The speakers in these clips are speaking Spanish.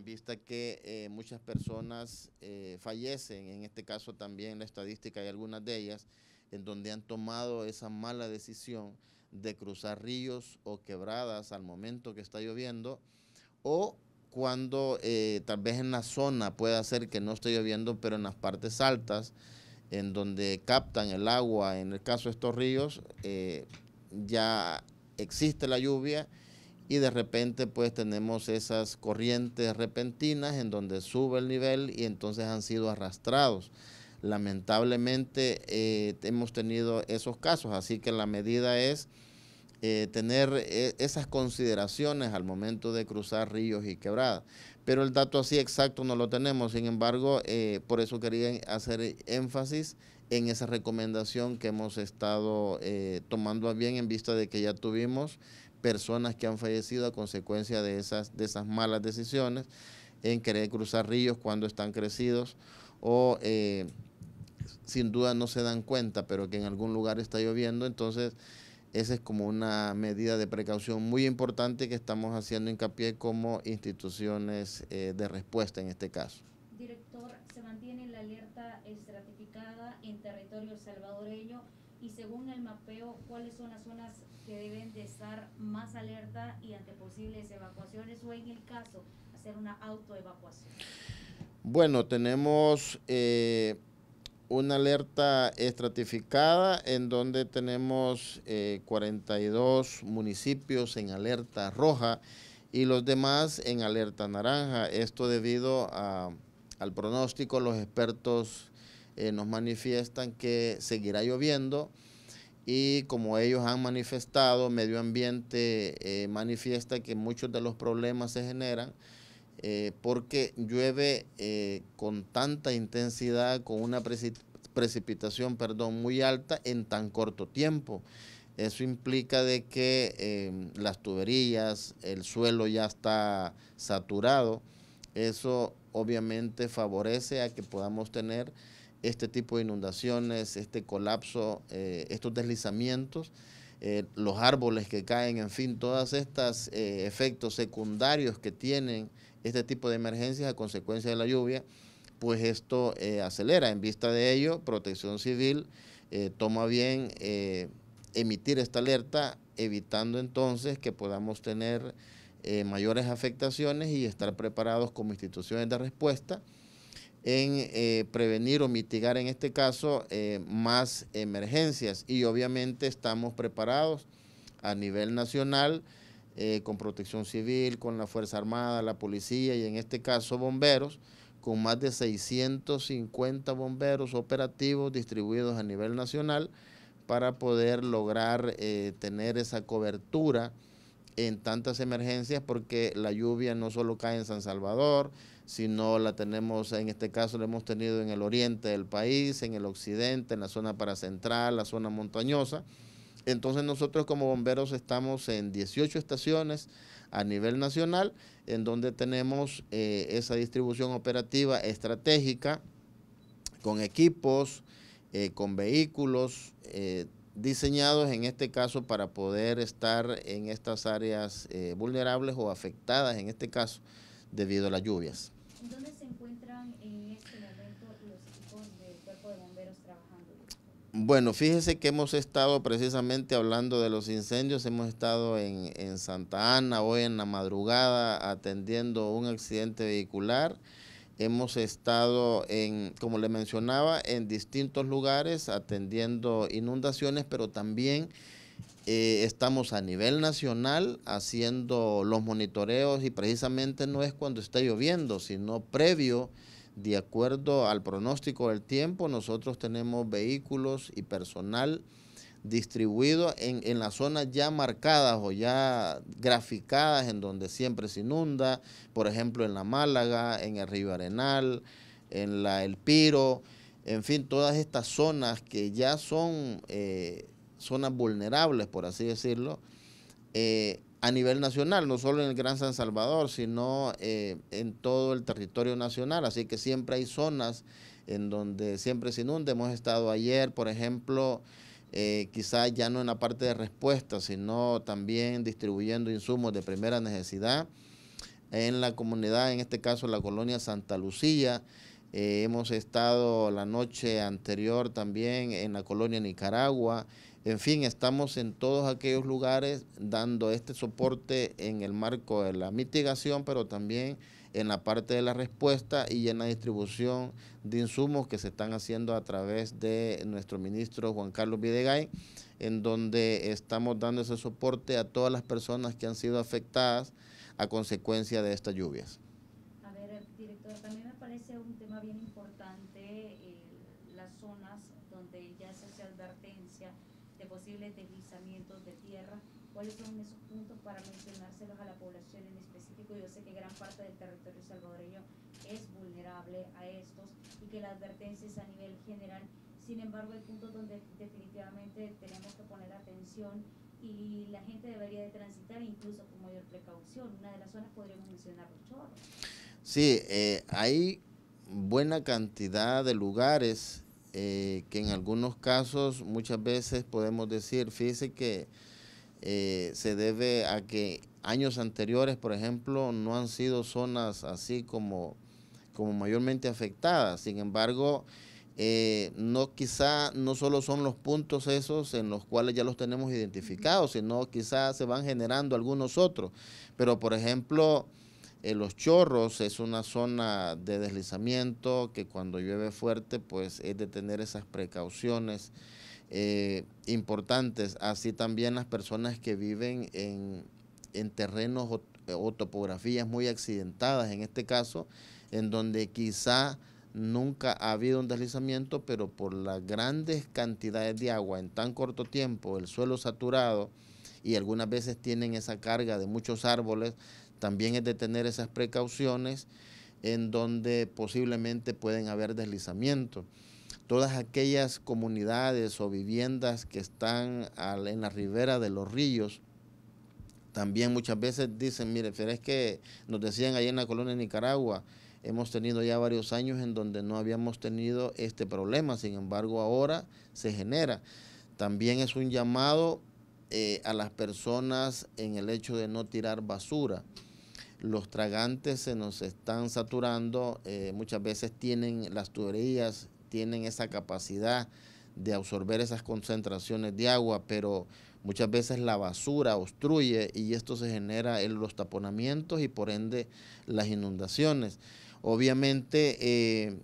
en vista que eh, muchas personas eh, fallecen, en este caso también la estadística hay algunas de ellas, en donde han tomado esa mala decisión de cruzar ríos o quebradas al momento que está lloviendo, o cuando eh, tal vez en la zona pueda ser que no esté lloviendo, pero en las partes altas, en donde captan el agua, en el caso de estos ríos, ya existe la lluvia y de repente pues tenemos esas corrientes repentinas en donde sube el nivel y entonces han sido arrastrados. Lamentablemente eh, hemos tenido esos casos, así que la medida es eh, tener eh, esas consideraciones al momento de cruzar ríos y quebradas. Pero el dato así exacto no lo tenemos, sin embargo, por eso quería hacer énfasis en esa recomendación que hemos estado tomando bien en vista de que ya tuvimos personas que han fallecido a consecuencia de esas, de esas malas decisiones, en querer cruzar ríos cuando están crecidos o eh, sin duda no se dan cuenta, pero que en algún lugar está lloviendo. Entonces, esa es como una medida de precaución muy importante que estamos haciendo hincapié como instituciones eh, de respuesta en este caso. Director, se mantiene la alerta estratificada en territorio salvadoreño y según el mapeo, ¿cuáles son las zonas que deben de estar más alerta y ante posibles evacuaciones o en el caso hacer una autoevacuación? Bueno, tenemos eh, una alerta estratificada en donde tenemos 42 eh, municipios en alerta roja y los demás en alerta naranja. Esto debido a, al pronóstico, los expertos eh, nos manifiestan que seguirá lloviendo y como ellos han manifestado, medio ambiente eh, manifiesta que muchos de los problemas se generan eh, porque llueve eh, con tanta intensidad, con una precipitación perdón, muy alta en tan corto tiempo. Eso implica de que em, las tuberías, el suelo ya está saturado. Eso obviamente favorece a que podamos tener este tipo de inundaciones, este colapso, eh, estos deslizamientos, eh, los árboles que caen, en fin, todos estos eh, efectos secundarios que tienen este tipo de emergencias a consecuencia de la lluvia, pues esto acelera. En vista de ello, Protección Civil toma bien emitir esta alerta, evitando entonces que podamos tener mayores afectaciones y estar preparados como instituciones de respuesta en eh, prevenir o mitigar en este caso eh, más emergencias y obviamente estamos preparados a nivel nacional eh, con protección civil, con la Fuerza Armada, la policía y en este caso bomberos, con más de 650 bomberos operativos distribuidos a nivel nacional para poder lograr tener esa cobertura en tantas emergencias porque la lluvia no solo cae en San Salvador, si no la tenemos, en este caso la hemos tenido en el oriente del país, en el occidente, en la zona paracentral, la zona montañosa. Entonces nosotros como bomberos estamos en 18 estaciones a nivel nacional, en donde tenemos eh, esa distribución operativa estratégica con equipos, eh, con vehículos eh, diseñados en este caso para poder estar en estas áreas vulnerables o afectadas en este caso debido a las lluvias. ¿Dónde se encuentran en este momento los equipos del cuerpo de bomberos trabajando? Bueno, fíjese que hemos estado precisamente hablando de los incendios, hemos estado en, en Santa Ana hoy en la madrugada atendiendo un accidente vehicular, hemos estado en, como le mencionaba, en distintos lugares atendiendo inundaciones, pero también eh, estamos a nivel nacional haciendo los monitoreos y precisamente no es cuando está lloviendo, sino previo, de acuerdo al pronóstico del tiempo, nosotros tenemos vehículos y personal distribuido en, en las zonas ya marcadas o ya graficadas en donde siempre se inunda, por ejemplo en la Málaga, en el Río Arenal, en la El Piro, en fin, todas estas zonas que ya son... Eh, zonas vulnerables, por así decirlo, eh, a nivel nacional, no solo en el Gran San Salvador, sino eh, en todo el territorio nacional. Así que siempre hay zonas en donde siempre se inunda. Hemos estado ayer, por ejemplo, eh, quizás ya no en la parte de respuesta, sino también distribuyendo insumos de primera necesidad en la comunidad, en este caso la colonia Santa Lucía. hemos estado la noche anterior también en la colonia Nicaragua, en fin, estamos en todos aquellos lugares dando este soporte en el marco de la mitigación, pero también en la parte de la respuesta y en la distribución de insumos que se están haciendo a través de nuestro ministro Juan Carlos Videgay, en donde estamos dando ese soporte a todas las personas que han sido afectadas a consecuencia de estas lluvias. cuáles son esos puntos para mencionárselos a la población en específico. Yo sé que gran parte del territorio salvadoreño es vulnerable a estos y que la advertencia es a nivel general. Sin embargo, hay puntos donde definitivamente tenemos que poner atención y la gente debería de transitar incluso con mayor precaución. Una de las zonas podríamos mencionar los chorros. Sí, eh, hay buena cantidad de lugares eh, que en algunos casos muchas veces podemos decir, fíjese que eh, se debe a que años anteriores, por ejemplo, no han sido zonas así como, como mayormente afectadas. Sin embargo, eh, no quizá no solo son los puntos esos en los cuales ya los tenemos identificados, sino quizá se van generando algunos otros. Pero por ejemplo, eh, Los Chorros es una zona de deslizamiento que cuando llueve fuerte, pues es de tener esas precauciones eh, importantes, así también las personas que viven en, terrenos o, topografías muy accidentadas, en este caso, en donde quizá nunca ha habido un deslizamiento, pero por las grandes cantidades de agua en tan corto tiempo, el suelo saturado, y algunas veces tienen esa carga de muchos árboles, también es de tener esas precauciones en donde posiblemente pueden haber deslizamientos todas aquellas comunidades o viviendas que están en la ribera de los ríos, también muchas veces dicen, mire, pero es que nos decían ahí en la colonia de Nicaragua, hemos tenido ya varios años en donde no habíamos tenido este problema, sin embargo ahora se genera. También es un llamado eh, a las personas en el hecho de no tirar basura los tragantes se nos están saturando, eh, muchas veces tienen las tuberías tienen esa capacidad de absorber esas concentraciones de agua, pero muchas veces la basura obstruye y esto se genera en los taponamientos y por ende las inundaciones. Obviamente, eh,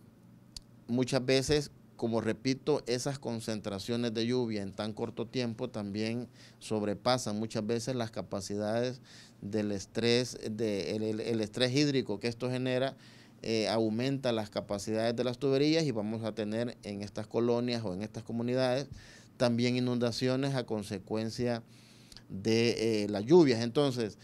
muchas veces, como repito, esas concentraciones de lluvia en tan corto tiempo también sobrepasan muchas veces las capacidades del estrés, estrés hídrico que esto genera eh, aumenta las capacidades de las tuberías y vamos a tener en estas colonias o en estas comunidades también inundaciones a consecuencia de eh, las lluvias. Entonces,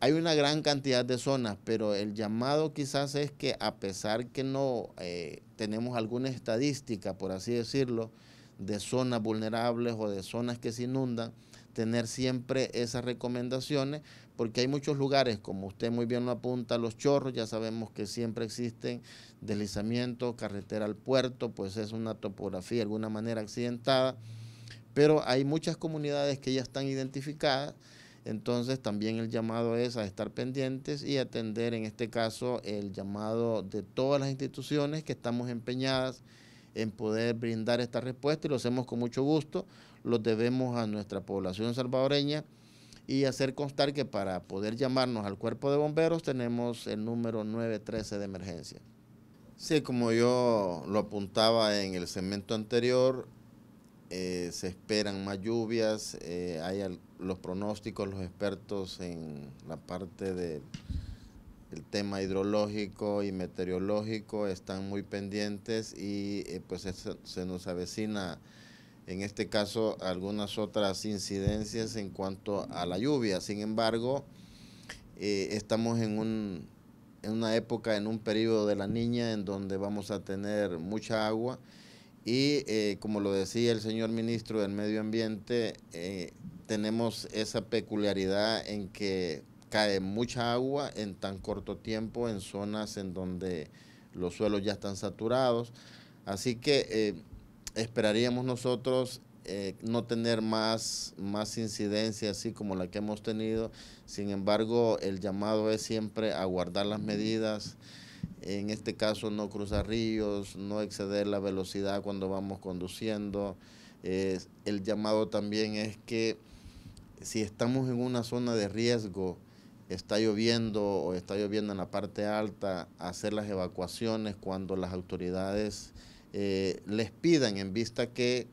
hay una gran cantidad de zonas, pero el llamado quizás es que a pesar que no eh, tenemos alguna estadística, por así decirlo, de zonas vulnerables o de zonas que se inundan, tener siempre esas recomendaciones porque hay muchos lugares, como usted muy bien lo apunta, los chorros, ya sabemos que siempre existen deslizamientos, carretera al puerto, pues es una topografía de alguna manera accidentada, pero hay muchas comunidades que ya están identificadas, entonces también el llamado es a estar pendientes y atender en este caso el llamado de todas las instituciones que estamos empeñadas en poder brindar esta respuesta y lo hacemos con mucho gusto, lo debemos a nuestra población salvadoreña y hacer constar que para poder llamarnos al cuerpo de bomberos tenemos el número 913 de emergencia. Sí, como yo lo apuntaba en el segmento anterior, eh, se esperan más lluvias, eh, hay los pronósticos, los expertos en la parte del tema hidrológico y meteorológico están muy pendientes y eh, pues se nos avecina en este caso algunas otras incidencias en cuanto a la lluvia. Sin embargo, eh, estamos en, un, en una época, en un periodo de la niña en donde vamos a tener mucha agua y eh, como lo decía el señor ministro del Medio Ambiente, eh, tenemos esa peculiaridad en que cae mucha agua en tan corto tiempo en zonas en donde los suelos ya están saturados. Así que esperaríamos nosotros eh, no tener más, más incidencia así como la que hemos tenido. Sin embargo, el llamado es siempre aguardar las medidas. En este caso, no cruzar ríos, no exceder la velocidad cuando vamos conduciendo. el llamado también es que si estamos en una zona de riesgo, está lloviendo o está lloviendo en la parte alta, hacer las evacuaciones cuando las autoridades eh, les pidan en vista que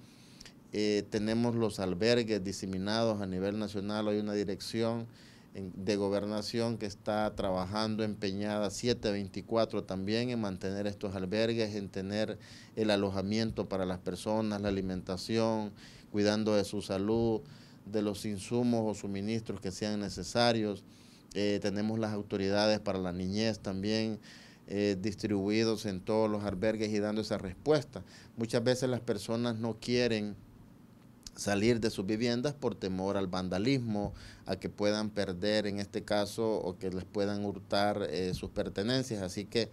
eh, tenemos los albergues diseminados a nivel nacional, hay una dirección de gobernación que está trabajando empeñada 724 también en mantener estos albergues, en tener el alojamiento para las personas, la alimentación, cuidando de su salud, de los insumos o suministros que sean necesarios. Eh, tenemos las autoridades para la niñez también eh, distribuidos en todos los albergues y dando esa respuesta. Muchas veces las personas no quieren salir de sus viviendas por temor al vandalismo, a que puedan perder en este caso o que les puedan hurtar eh, sus pertenencias. Así que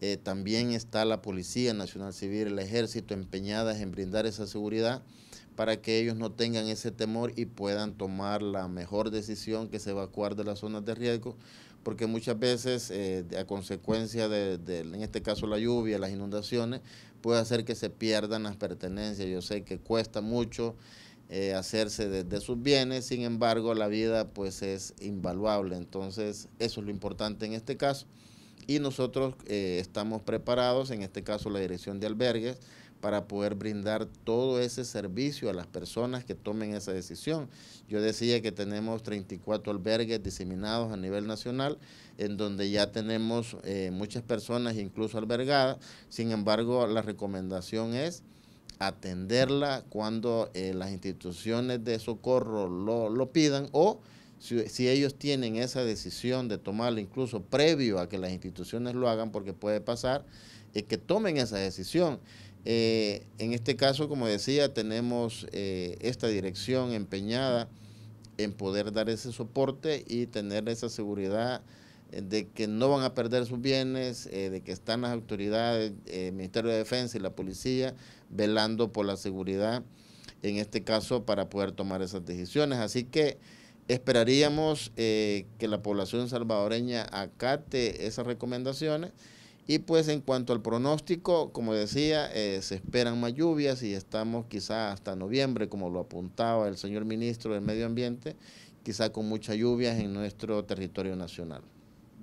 eh, también está la Policía Nacional Civil, el Ejército empeñadas en brindar esa seguridad para que ellos no tengan ese temor y puedan tomar la mejor decisión que se evacuar de las zonas de riesgo porque muchas veces eh, a consecuencia de, en este caso, la lluvia, las inundaciones, puede hacer que se pierdan las pertenencias. Yo sé que cuesta mucho eh, hacerse de, sus bienes, sin embargo, la vida pues es invaluable. Entonces, eso es lo importante en este caso. Y nosotros eh, estamos preparados, en este caso la dirección de albergues, para poder brindar todo ese servicio a las personas que tomen esa decisión. Yo decía que tenemos 34 albergues diseminados a nivel nacional, en donde ya tenemos eh, muchas personas incluso albergadas, sin embargo la recomendación es atenderla cuando eh, las instituciones de socorro lo, pidan o si, ellos tienen esa decisión de tomarla incluso previo a que las instituciones lo hagan, porque puede pasar, eh, que tomen esa decisión. Eh, en este caso, como decía, tenemos eh, esta dirección empeñada en poder dar ese soporte y tener esa seguridad eh, de que no van a perder sus bienes, de que están las autoridades, el Ministerio de Defensa y la policía velando por la seguridad, en este caso, para poder tomar esas decisiones. Así que esperaríamos que la población salvadoreña acate esas recomendaciones y pues en cuanto al pronóstico, como decía, eh, se esperan más lluvias y estamos quizá hasta noviembre, como lo apuntaba el señor ministro del Medio Ambiente, quizá con muchas lluvias en nuestro territorio nacional.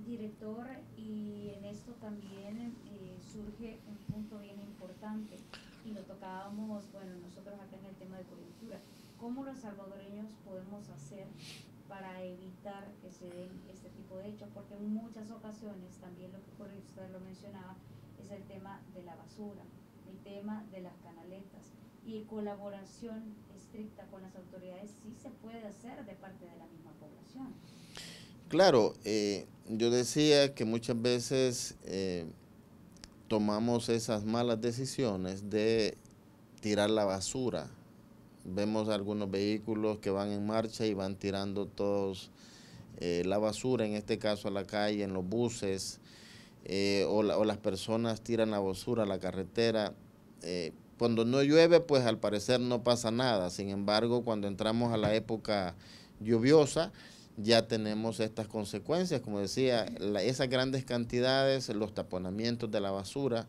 Director, y en esto también eh, surge un punto bien importante, y lo tocábamos, bueno, nosotros acá en el tema de coyuntura, ¿cómo los salvadoreños podemos hacer para evitar que se den este tipo de hechos, porque en muchas ocasiones también lo que usted lo mencionaba, es el tema de la basura, el tema de las canaletas y colaboración estricta con las autoridades sí se puede hacer de parte de la misma población. Claro, eh, yo decía que muchas veces eh, tomamos esas malas decisiones de tirar la basura vemos algunos vehículos que van en marcha y van tirando todos eh, la basura, en este caso a la calle, en los buses, eh, o, las personas tiran la basura a la carretera. Eh, cuando no llueve, pues al parecer no pasa nada. Sin embargo, cuando entramos a la época lluviosa, ya tenemos estas consecuencias. Como decía, esas grandes cantidades, los taponamientos de la basura,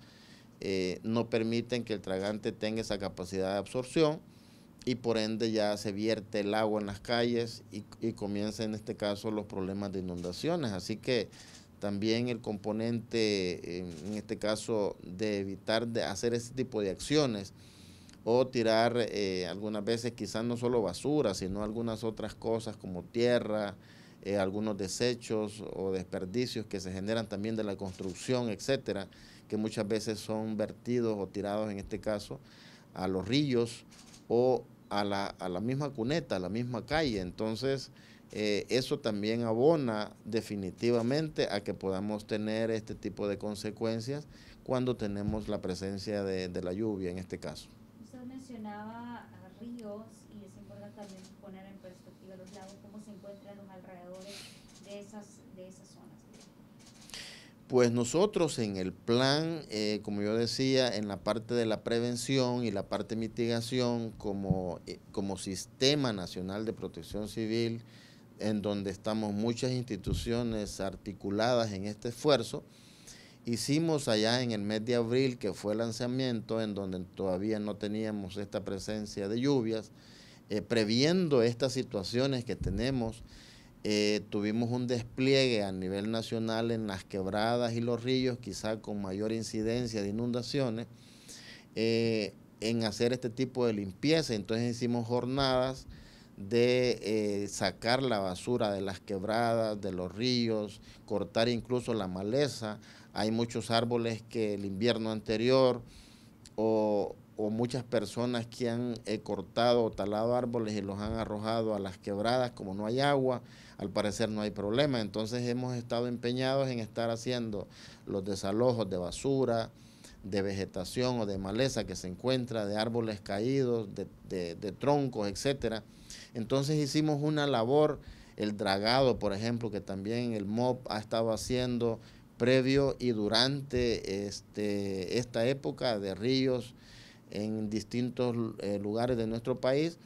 no permiten que el tragante tenga esa capacidad de absorción y por ende ya se vierte el agua en las calles y, comienza en este caso los problemas de inundaciones. Así que también el componente, en este caso, de evitar de hacer ese tipo de acciones o tirar eh, algunas veces quizás no solo basura, sino algunas otras cosas como tierra, eh, algunos desechos o desperdicios que se generan también de la construcción, etcétera, que muchas veces son vertidos o tirados en este caso a los ríos o a la, a la misma cuneta, a la misma calle. Entonces, eh, eso también abona definitivamente a que podamos tener este tipo de consecuencias cuando tenemos la presencia de, la lluvia en este caso. Usted mencionaba ríos y es importante también poner en perspectiva los lagos, cómo se encuentran los alrededores de esas, de esas zonas. Pues nosotros en el plan, eh, como yo decía, en la parte de la prevención y la parte de mitigación eh, como, Sistema Nacional de Protección Civil, en donde estamos muchas instituciones articuladas en este esfuerzo, hicimos allá en el mes de abril, que fue el lanzamiento, en donde todavía no teníamos esta presencia de lluvias, eh, previendo estas situaciones que tenemos eh, tuvimos un despliegue a nivel nacional en las quebradas y los ríos, quizá con mayor incidencia de inundaciones, eh, en hacer este tipo de limpieza. Entonces hicimos jornadas de eh, sacar la basura de las quebradas, de los ríos, cortar incluso la maleza. Hay muchos árboles que el invierno anterior o, o muchas personas que han eh, cortado o talado árboles y los han arrojado a las quebradas, como no hay agua, al parecer no hay problema. Entonces hemos estado empeñados en estar haciendo los desalojos de basura, de vegetación o de maleza que se encuentra, de árboles caídos, de, troncos, etcétera. Entonces hicimos una labor, el dragado, por ejemplo, que también el MOB ha estado haciendo previo y durante este, esta época de ríos en distintos eh, lugares de nuestro país.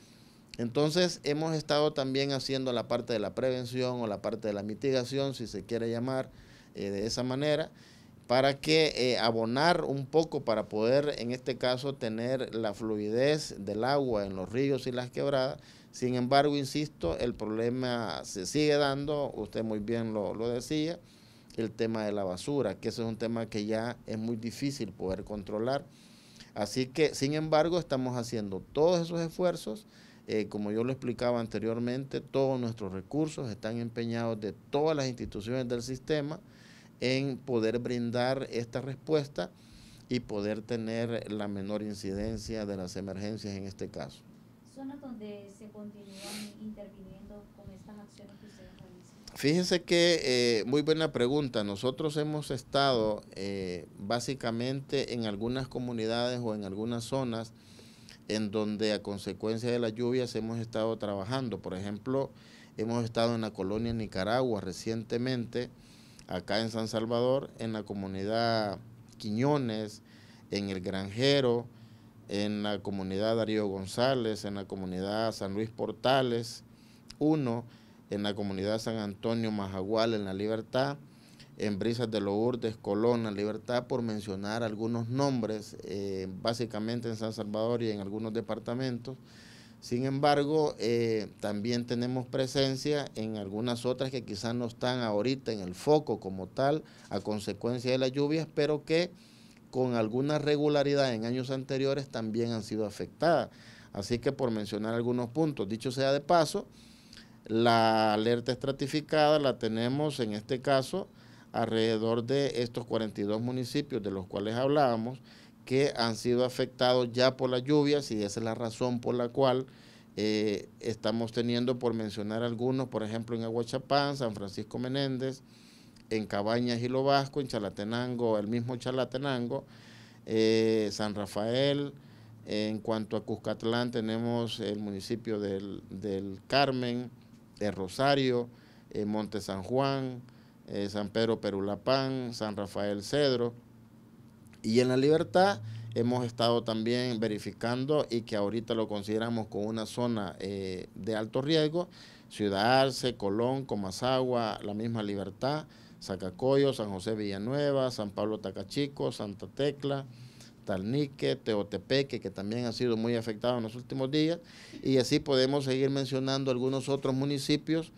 Entonces hemos estado también haciendo la parte de la prevención o la parte de la mitigación, si se quiere llamar eh, de esa manera, para que eh, abonar un poco para poder en este caso tener la fluidez del agua en los ríos y las quebradas. Sin embargo, insisto, el problema se sigue dando, usted muy bien lo, lo decía, el tema de la basura, que ese es un tema que ya es muy difícil poder controlar. Así que, sin embargo, estamos haciendo todos esos esfuerzos. Eh, como yo lo explicaba anteriormente, todos nuestros recursos están empeñados de todas las instituciones del sistema en poder brindar esta respuesta y poder tener la menor incidencia de las emergencias en este caso. ¿Zonas donde se continúan interviniendo con estas acciones que Fíjense que, eh, muy buena pregunta, nosotros hemos estado eh, básicamente en algunas comunidades o en algunas zonas en donde a consecuencia de las lluvias hemos estado trabajando. Por ejemplo, hemos estado en la colonia Nicaragua recientemente, acá en San Salvador, en la comunidad Quiñones, en El Granjero, en la comunidad Darío González, en la comunidad San Luis Portales, uno en la comunidad San Antonio, Majagual, en La Libertad, en Brisas de Lourdes, Colón, La Libertad, por mencionar algunos nombres, eh, básicamente en San Salvador y en algunos departamentos. Sin embargo, eh, también tenemos presencia en algunas otras que quizás no están ahorita en el foco como tal, a consecuencia de las lluvias, pero que con alguna regularidad en años anteriores también han sido afectadas. Así que por mencionar algunos puntos, dicho sea de paso, la alerta estratificada la tenemos en este caso alrededor de estos 42 municipios de los cuales hablábamos que han sido afectados ya por las lluvias y esa es la razón por la cual eh, estamos teniendo, por mencionar algunos, por ejemplo en Aguachapán, San Francisco Menéndez, en Cabañas y Lo Vasco, en Chalatenango, el mismo Chalatenango, eh, San Rafael, en cuanto a Cuscatlán tenemos el municipio del, del Carmen, de Rosario, en eh, Monte San Juan, eh, San Pedro Perulapán, San Rafael Cedro. Y en la libertad hemos estado también verificando y que ahorita lo consideramos como una zona eh, de alto riesgo, Ciudad Arce, Colón, Comasagua, la misma libertad, Zacacoyo, San José Villanueva, San Pablo Tacachico, Santa Tecla. Talnique, Teotepeque, que también ha sido muy afectado en los últimos días, y así podemos seguir mencionando algunos otros municipios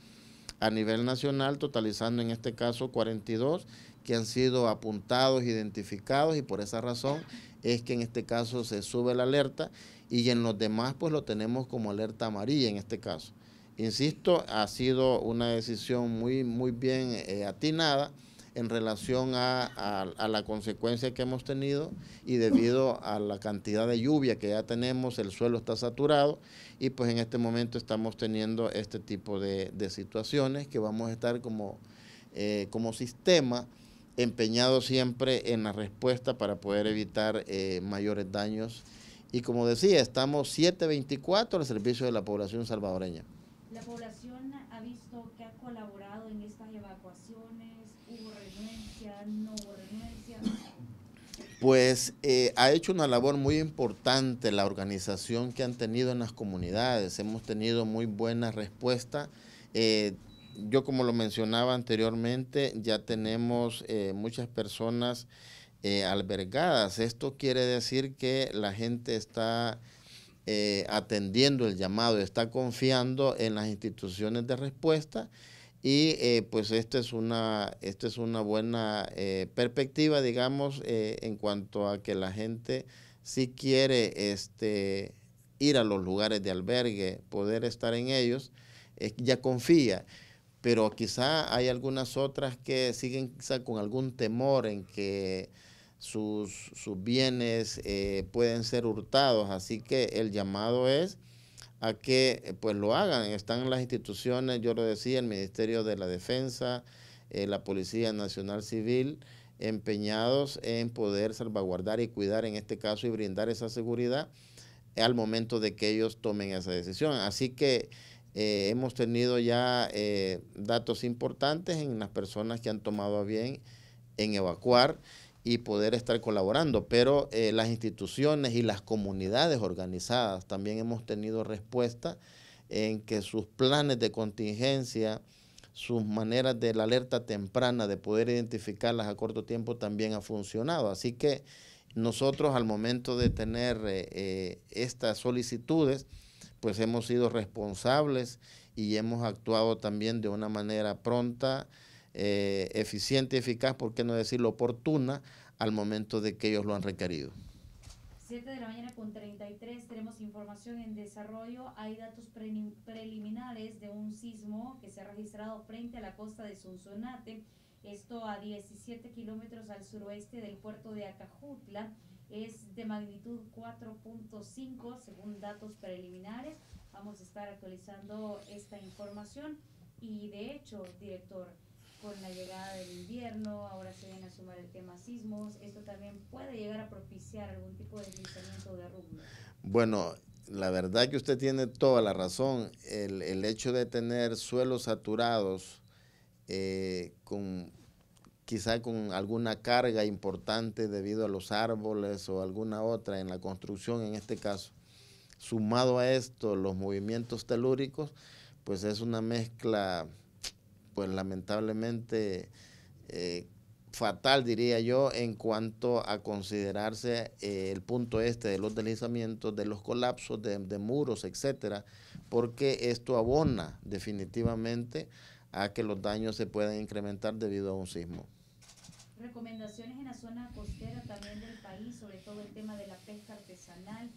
a nivel nacional, totalizando en este caso 42 que han sido apuntados, identificados y por esa razón es que en este caso se sube la alerta y en los demás pues lo tenemos como alerta amarilla en este caso. Insisto, ha sido una decisión muy, muy bien eh, atinada en relación a, a, la consecuencia que hemos tenido y debido a la cantidad de lluvia que ya tenemos, el suelo está saturado y pues en este momento estamos teniendo este tipo de, de situaciones que vamos a estar como, eh, como sistema empeñado siempre en la respuesta para poder evitar eh, mayores daños. Y como decía, estamos 724 al servicio de la población salvadoreña. La población ha visto pues eh, ha hecho una labor muy importante la organización que han tenido en las comunidades. Hemos tenido muy buena respuesta. Eh, yo, como lo mencionaba anteriormente, ya tenemos eh, muchas personas albergadas. Esto quiere decir que la gente está atendiendo el llamado, está confiando en las instituciones de respuesta y eh, pues esta es una, es una buena eh, perspectiva, digamos, eh, en cuanto a que la gente si sí quiere este, ir a los lugares de albergue, poder estar en ellos, ya confía. Pero quizá hay algunas otras que siguen quizá con algún temor en que sus, sus bienes pueden ser hurtados. Así que el llamado es a que eh, pues lo hagan. Están las instituciones, yo lo decía, el Ministerio de la Defensa, eh, la Policía Nacional Civil, empeñados en poder salvaguardar y cuidar en este caso y brindar esa seguridad al momento de que ellos tomen esa decisión. Así que eh, hemos tenido ya datos importantes en las personas que han tomado a bien en evacuar y poder estar colaborando. Pero eh, las instituciones y las comunidades organizadas también hemos tenido respuesta en que sus planes de contingencia, sus maneras de la alerta temprana, de poder identificarlas a corto tiempo, también ha funcionado. Así que nosotros al momento de tener eh, eh, estas solicitudes, pues hemos sido responsables y hemos actuado también de una manera pronta, eh, eficiente eficaz, por qué no decirlo oportuna, al momento de que ellos lo han requerido. 7 de la mañana con 33 tenemos información en desarrollo. Hay datos preliminares de un sismo que se ha registrado frente a la costa de Sonsonate, esto a 17 kilómetros al suroeste del puerto de Acajutla. Es de magnitud 4.5 según datos preliminares. Vamos a estar actualizando esta información y de hecho, director, con la llegada del invierno, ahora se viene a sumar el tema sismos, esto también puede llegar a propiciar algún tipo de deslizamiento o derrumbe. Bueno, la verdad que usted tiene toda la razón. El, el hecho de tener suelos saturados eh, con quizá con alguna carga importante debido a los árboles o alguna otra en la construcción en este caso, sumado a esto los movimientos telúricos, pues es una mezcla pues lamentablemente eh, fatal, diría yo, en cuanto a considerarse eh, el punto este de los deslizamientos, de los colapsos de, muros, etcétera, porque esto abona definitivamente a que los daños se puedan incrementar debido a un sismo. Recomendaciones en la zona costera también del país, sobre todo el tema de la pesca artesanal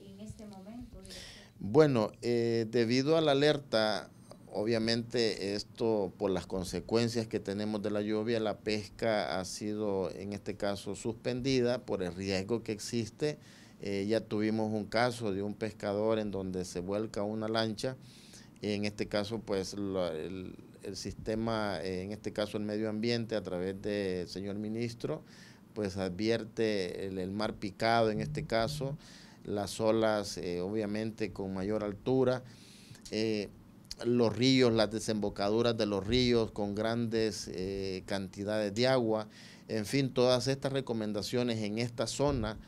en este momento. Bueno, eh, debido a la alerta obviamente esto por las consecuencias que tenemos de la lluvia, la pesca ha sido en este caso suspendida por el riesgo que existe. Eh, ya tuvimos un caso de un pescador en donde se vuelca una lancha. En este caso, pues el, sistema, eh, en este caso el medio ambiente a través del señor ministro, pues advierte el, mar picado en este caso, las olas eh, obviamente con mayor altura los ríos, las desembocaduras de los ríos con grandes eh, cantidades de agua, en fin, todas estas recomendaciones en esta zona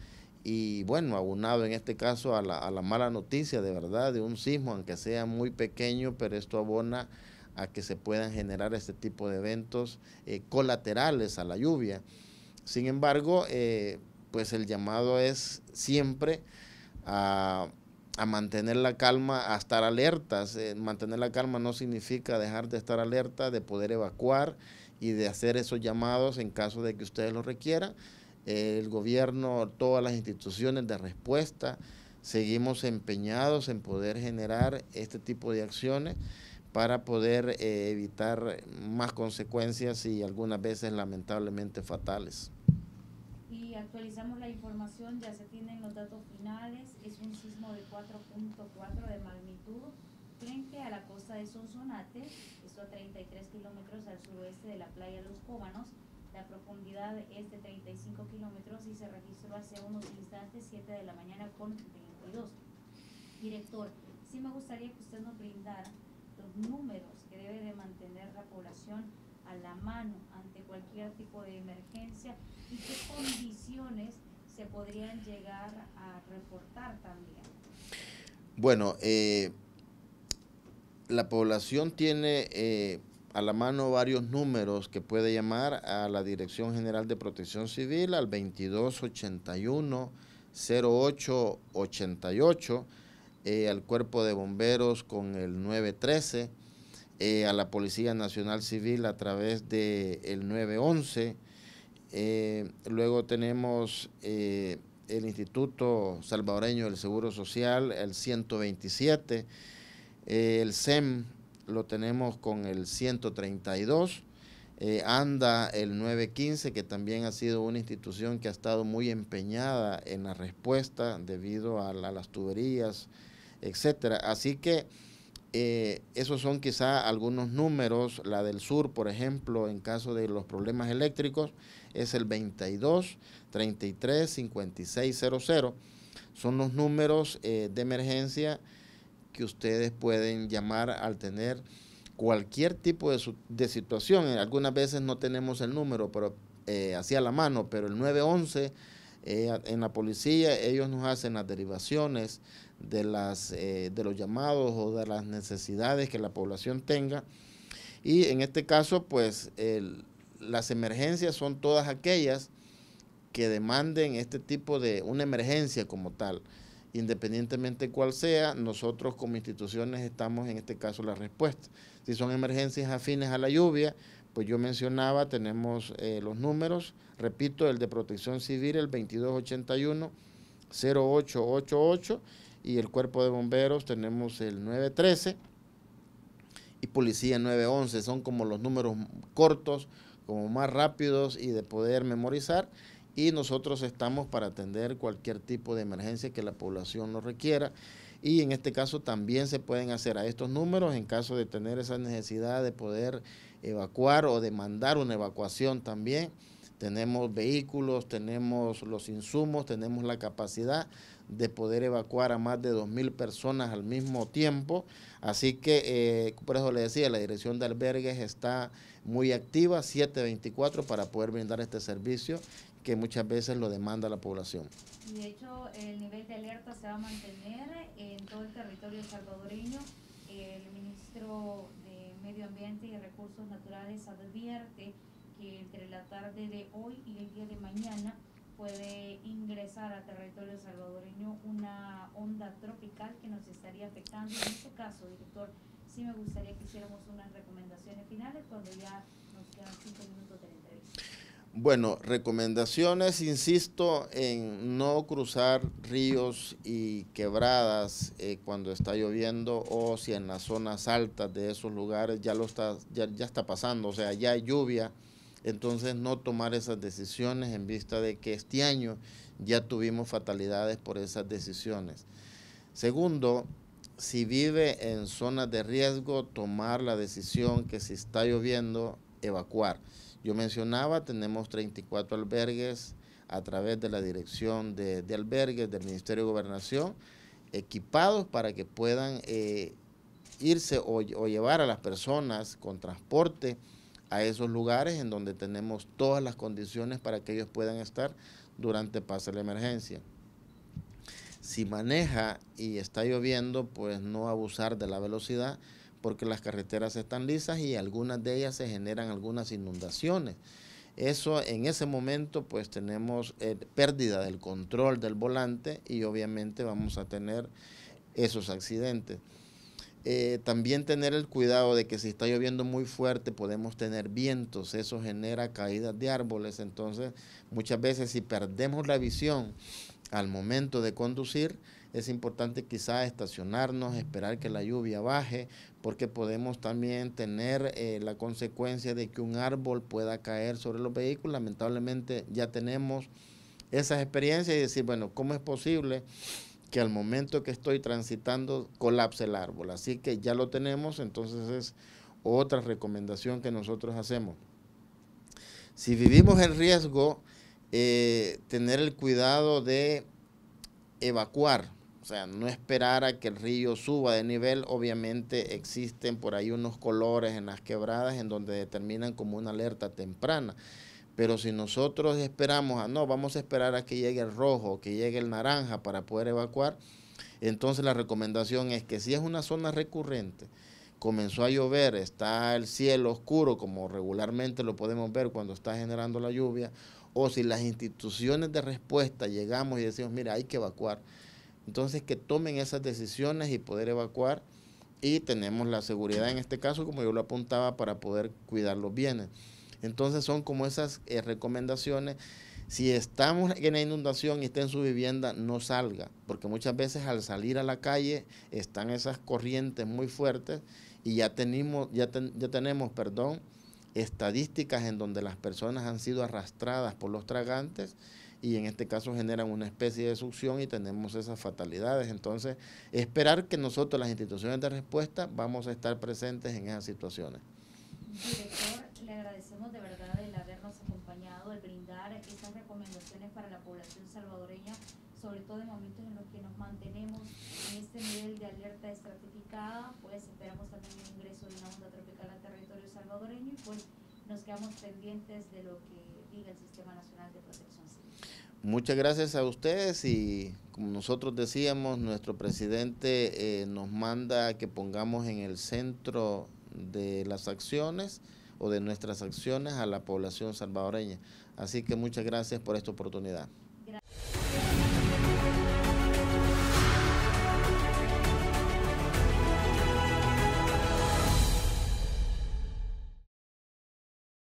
y bueno, abonado en este caso a la, a la mala noticia de verdad de un sismo, aunque sea muy pequeño, pero esto abona a que se puedan generar este tipo de eventos eh, colaterales a la lluvia. Sin embargo, eh, pues el llamado es siempre a a mantener la calma, a estar alertas. Eh, mantener la calma no significa dejar de estar alerta, de poder evacuar y de hacer esos llamados en caso de que ustedes lo requieran. el gobierno, todas las instituciones de respuesta, seguimos empeñados en poder generar este tipo de acciones para poder eh, evitar más consecuencias y algunas veces lamentablemente fatales actualizamos la información, ya se tienen los datos finales, es un sismo de 4.4 de magnitud frente a la costa de Sonsonate, esto a 33 kilómetros al suroeste de la playa Los Cóbanos. La profundidad es de 35 kilómetros y se registró hace unos instantes, 7 de la mañana con 32. Director, sí me gustaría que usted nos brindara los números que debe de mantener la población a la mano ante cualquier tipo de emergencia y qué condiciones se podrían llegar a reportar también. Bueno, eh, la población tiene eh, a la mano varios números que puede llamar a la Dirección General de Protección Civil al 2281 0888, eh, al Cuerpo de Bomberos con el 913, a la Policía Nacional Civil a través del el 911, eh, luego tenemos eh, el Instituto Salvadoreño del Seguro Social, el 127. Eh, el SEM lo tenemos con el 132. ANDA el 915, que también ha sido una institución que ha estado muy empeñada en la respuesta debido a, a las tuberías, etcétera. Así que eh, esos son quizá algunos números, la del sur, por ejemplo, en caso de los problemas eléctricos, es el 22 33 5600. Son los números eh, de emergencia que ustedes pueden llamar al tener cualquier tipo de, de situación. Eh, algunas veces no tenemos el número pero, eh, a la mano, pero el 911 en la policía ellos nos hacen las derivaciones de, las, eh, de los llamados o de las necesidades que la población tenga. Y en este caso, pues las emergencias son todas aquellas que demanden este tipo de una emergencia como tal. Independientemente cuál sea, nosotros como instituciones estamos en este caso la respuesta. Si son emergencias afines a la lluvia, pues yo mencionaba, tenemos eh, los números, repito, el de protección civil, el 2281-0888 y el cuerpo de bomberos tenemos el 913 y policía 911. Son como los números cortos, como más rápidos y de poder memorizar. Y nosotros estamos para atender cualquier tipo de emergencia que la población nos requiera. Y en este caso también se pueden hacer a estos números en caso de tener esa necesidad de poder evacuar o demandar una evacuación también. Tenemos vehículos, tenemos los insumos, tenemos la capacidad, de poder evacuar a más de 2.000 personas al mismo tiempo. Así que, eh, por eso le decía, la dirección de albergues está muy activa, 724, para poder brindar este servicio que muchas veces lo demanda la población. De hecho, el nivel de alerta se va a mantener en todo el territorio salvadoreño. El ministro de Medio Ambiente y Recursos Naturales advierte que entre la tarde de hoy y el día de mañana puede ingresar a territorio salvadoreño una onda tropical que nos estaría afectando. En este caso, director, sí me gustaría que hiciéramos unas recomendaciones finales cuando ya nos quedan cinco minutos de la entrevista. Bueno, recomendaciones, insisto, en no cruzar ríos y quebradas eh, cuando está lloviendo o si en las zonas altas de esos lugares ya lo está, ya, ya está pasando, o sea, ya hay lluvia. Entonces no tomar esas decisiones en vista de que este año ya tuvimos fatalidades por esas decisiones. Segundo, si vive en zonas de riesgo, tomar la decisión que si está lloviendo, evacuar. Yo mencionaba, tenemos 34 albergues a través de la Dirección de, Albergues del Ministerio de Gobernación, equipados para que puedan eh, irse o llevar a las personas con transporte a esos lugares en donde tenemos todas las condiciones para que ellos puedan estar durante pase la emergencia. Si maneja y está lloviendo, pues no abusar de la velocidad porque las carreteras están lisas y algunas de ellas se generan algunas inundaciones. Eso en ese momento pues tenemos eh, pérdida del control del volante y obviamente vamos a tener esos accidentes. Eh, también tener el cuidado de que si está lloviendo muy fuerte podemos tener vientos, eso genera caídas de árboles, entonces muchas veces si perdemos la visión al momento de conducir, es importante quizás estacionarnos, esperar que la lluvia baje, porque podemos también tener eh, la consecuencia de que un árbol pueda caer sobre los vehículos. Lamentablemente ya tenemos esa experiencia y decir, bueno, ¿cómo es posible? que al momento que estoy transitando colapse el árbol. Así que ya lo tenemos, entonces es otra recomendación que nosotros hacemos. Si vivimos en riesgo, eh, tener el cuidado de evacuar, o sea, no esperar a que el río suba de nivel. Obviamente existen por ahí unos colores en las quebradas en donde determinan como una alerta temprana. Pero si nosotros esperamos, a, no, vamos a esperar a que llegue el rojo, que llegue el naranja para poder evacuar, entonces la recomendación es que si es una zona recurrente, comenzó a llover, está el cielo oscuro, como regularmente lo podemos ver cuando está generando la lluvia, o si las instituciones de respuesta llegamos y decimos, mira, hay que evacuar. Entonces que tomen esas decisiones y poder evacuar y tenemos la seguridad en este caso, como yo lo apuntaba, para poder cuidar los bienes. Entonces son como esas eh, recomendaciones. Si estamos en la inundación y está en su vivienda, no salga, porque muchas veces al salir a la calle están esas corrientes muy fuertes y ya, tenemos, ya, ya tenemos perdón, estadísticas en donde las personas han sido arrastradas por los tragantes y en este caso generan una especie de succión y tenemos esas fatalidades. Entonces, esperar que nosotros, las instituciones de respuesta, vamos a estar presentes en esas situaciones le agradecemos de verdad el habernos acompañado, el brindar estas recomendaciones para la población salvadoreña, sobre todo en momentos en los que nos mantenemos en este nivel de alerta estratificada, pues esperamos también el ingreso de una onda tropical al territorio salvadoreño y pues nos quedamos pendientes de lo que diga el Sistema Nacional de Protección Civil. Muchas gracias a ustedes y como nosotros decíamos, nuestro presidente eh, nos manda que pongamos en el centro de las acciones o de nuestras acciones a la población salvadoreña. Así que muchas gracias por esta oportunidad.